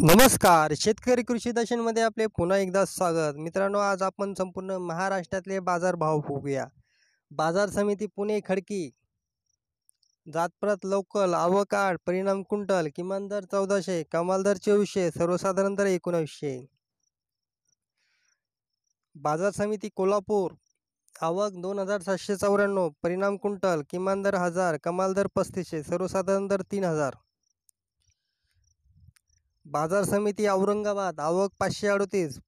नमस्कार शेतकरी कृषी मध्ये आपले पुन्हा एकदा स्वागत मित्रांनो आज आपण संपूर्ण महाराष्ट्रातले बाजार भाव बघूया बाजार समिती पुणे खडकी जातप्रत लोकल आवकाड परिणाम कुंटल किमान दर चौदाशे कमाल दर चोवीसशे सर्वसाधारण दर एकोणावीसशे बाजार समिती कोल्हापूर आवक दोन हजार सातशे चौऱ्याण्णव परिणाम कुंटल किमान दर हजार कमाल दर पस्तीसशे सर्वसाधारण दर तीन हजार बाजार समिती औरंगाबाद आवक पाचशे अडतीस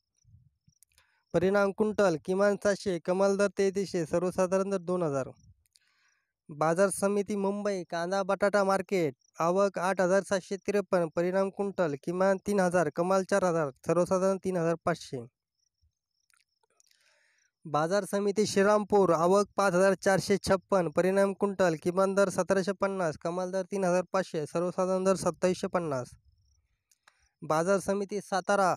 परिणाम कुंटल किमान सातशे कमाल दर तेहतीसशे सर्वसाधारण दर दोन हजार बाजार समिती मुंबई कांदा बटाटा मार्केट आवक आठ हजार सातशे त्रेपन्न परिणाम कुंटल किमान तीन हजार कमाल चार हजार सर्वसाधारण तीन हजार पाचशे बाजार समिती श्रीरामपूर आवक पाच हजार चारशे छप्पन परिणाम कुंटल किमान दर सतराशे पन्नास कमाल दर तीन हजार पाचशे सर्वसाधारण दर सत्तावीसशे पन्नास बाजार समिती सातारा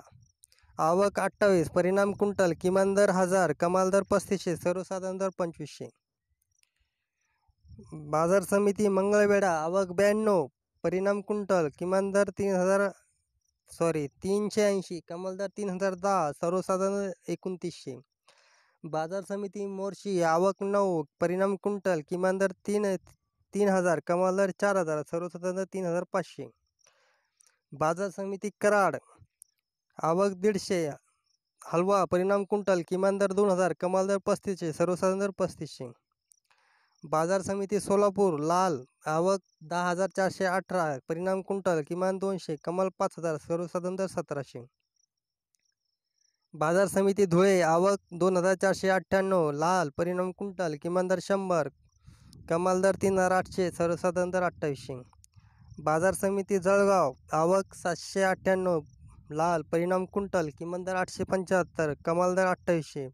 आवक अठ्ठावीस परिणाम कुंटल किमान दर हजार कमाल दर पस्तीसशे सर्वसाधारण दर पंचवीसशे बाजार समिती मंगळवेढा आवक ब्याण्णव परिणाम कुंटल किमान दर तीन हजार सॉरी तीनशे ऐंशी कमाल दर तीन हजार दहा सर्वसाधारण एकोणतीसशे बाजार समिती मोर्शी आवक नऊ परिणाम कुंटल किमान दर तीन तीन हजार कमाल दर चार हजार सर्वसाधारण तीन हजार पाचशे बाजार समिती कराड आवक दीडशे हलवा परिणाम कुंटल किमान दर दोन हजार कमाल दर पस्तीसशे सर्वसाधारण दर पस्तीसशे बाजार समिती सोलापूर लाल आवक दहा हजार चारशे अठरा परिणाम कुंटल किमान दोनशे कमाल पाच हजार सर्वसाधारण दर सतराशे बाजार समिती धुळे आवक दोन हजार चारशे अठ्ठ्याण्णव लाल परिणाम कुंटल किमान दर शंभर कमाल दर तीन हजार आठशे सर्वसाधारण दर अठ्ठावीसशे बाजार समिती जळगाव आवक सातशे अठ्ठ्याण्णव लाल परिणाम कुंटल किमान दर आठशे पंच्याहत्तर कमाल दर अठ्ठावीसशे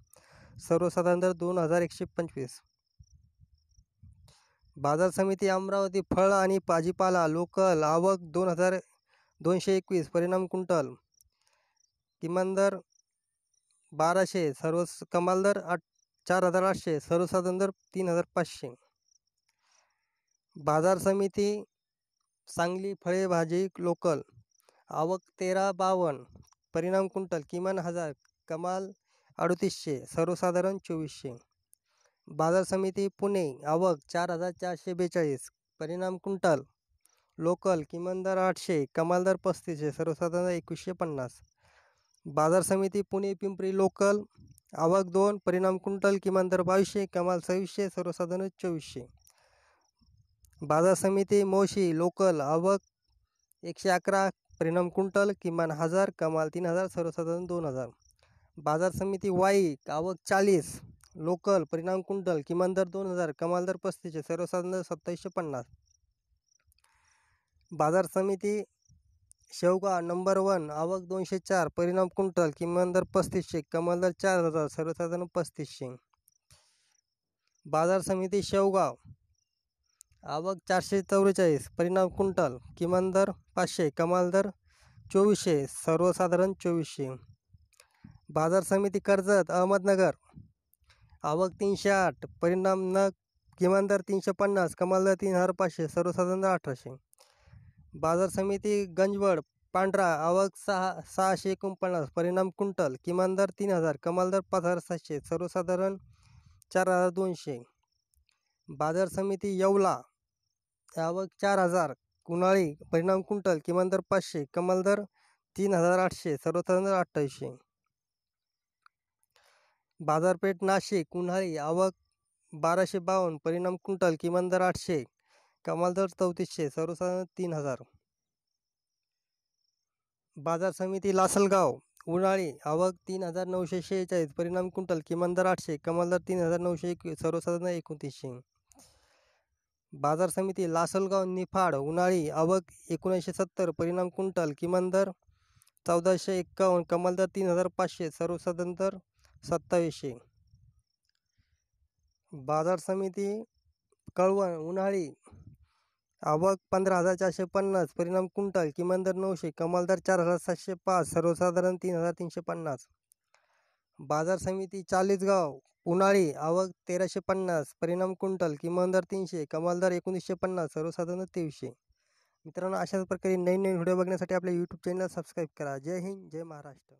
सर्वसाधारण दर दोन हजार एकशे पंचवीस बाजार समिती अमरावती फळ आणि भाजीपाला लोकल आवक दोन हजार दोनशे एकवीस परिणाम कुंटल किमान दर बाराशे सर्व कमाल दर आठ चार हजार आठशे सर्वसाधारण दर तीन हजार पाचशे बाजार समिती सांगली फळे भाजी लोकल आवक तेरा बावन परिणाम कुंटल किमान हजार कमाल अडतीसशे सर्वसाधारण चोवीसशे बाजार समिती पुणे आवक चार हजार चारशे बेचाळीस परिणाम कुंटल लोकल किमान दर आठशे कमाल दर पस्तीसशे सर्वसाधारण एकवीसशे पन्नास बाजार समिती पुणे पिंपरी लोकल आवक दोन परिणाम कुंटल किमान दर बावीसशे कमाल सव्वीसशे सर्वसाधारण चोवीसशे बाजार समिती मोशी लोकल आवक एकशे अकरा परिणाम कुंटल किमान हजार कमाल तीन हजार सर्वसाधारण दोन हजार बाजार समिती वाई आवक चाळीस लोकल परिणाम कुंटल किमान दर दोन हजार कमाल दर पस्तीसशे सर्वसाधारण सत्तावीसशे पन्नास बाजार समिती शेवगा नंबर वन आवक दोनशे चार परिणाम कुंटल किमान दर पस्तीसशे कमाल दर चार हजार सर्वसाधारण पस्तीसशे बाजार समिती शेवगाव आवक चारशे चौवेचाळीस परिणाम कुंटल किमान दर पाचशे कमाल दर चोवीसशे सर्वसाधारण चोवीसशे बाजार समिती कर्जत अहमदनगर आवक तीनशे आठ परिणाम न किमान दर तीनशे पन्नास कमाल दर तीन हजार पाचशे सर्वसाधारण दर अठराशे बाजार समिती गंजवड पांढरा आवक सहा सहाशे एकोणपन्नास परिणाम कुंटल किमान दर तीन हजार कमाल दर पाच हजार सातशे सर्वसाधारण चार हजार दोनशे बाजार समिती येवला आवक चार हजार कुणाळी परिणाम कुंटल किमान दर पाचशे कमाल दर तीन हजार आठशे सर्वसाधारण दर अठ्ठावीसशे बाजारपेठ नाशिक उन्हाळी आवक बाराशे बावन्न परिणाम कुंटल किमान दर आठशे कमाल दर चौतीसशे सर्वसाधारण तीन हजार बाजार समिती लासलगाव उन्हाळी आवक तीन हजार नऊशे शेहेचाळीस परिणाम कुंटल किमान दर आठशे कमाल दर तीन हजार नऊशे एक सर्वसाधारण एकोणतीसशे बाजार समिती लासलगाव निफाड उन्हाळी आवक एकोणीसशे सत्तर परिणाम कुंटल किमान दर चौदाशे एक्कावन्न कमाल तीन हजार पाचशे सर्वसाधारण सत्तावीसशे बाजार समिती कळवण उन्हाळी आवक पंधरा हजार चारशे पन्नास परिणाम कुंटल किमान दर नऊशे कमाल चार हजार सातशे पाच सर्वसाधारण तीन हजार तीनशे पन्नास बाजार समिती चाळीसगाव उन्हाळी आवक तेराशे पन्नास परिणाम कुंटल किमान दर तीनशे कमाल दर एकोणीसशे पन्नास सर्वसाधारण तेवीसशे मित्रांनो अशाच प्रकारे नवीन नवीन व्हिडिओ बघण्यासाठी आपल्या यूट्यूब चॅनल सबस्क्राईब करा जय हिंद जय महाराष्ट्र